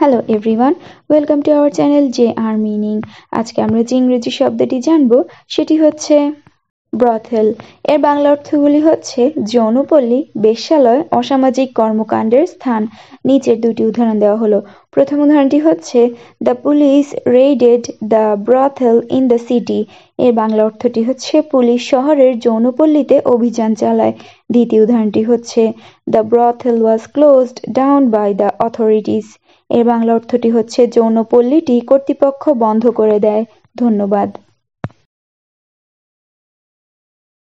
hello everyone welcome to our channel J R meaning আজকে আমরা যে ইংরেজি শব্দটি জানব সেটি হচ্ছে ব্রথেল এর বাংলা অর্থগুলি হচ্ছে যৌনপল্লী বেশ্যালয় অসামাজিক কর্মকাণ্ডের স্থান নিচের দুটি উদাহরণ দেওয়া হলো প্রথম উদাহরণটি হচ্ছে the police raided the brothel in the city এর বাংলা অর্থটি হচ্ছে পুলিশ শহরের যৌনপল্লীতে অভিযান চালায় দ্বিতীয় উদাহরণটি হচ্ছে the brothel was closed down by the authorities এর বাংলা অর্থটি হচ্ছে যৌনপল্লীটি কর্তৃপক্ষ বন্ধ করে দেয় ধন্যবাদ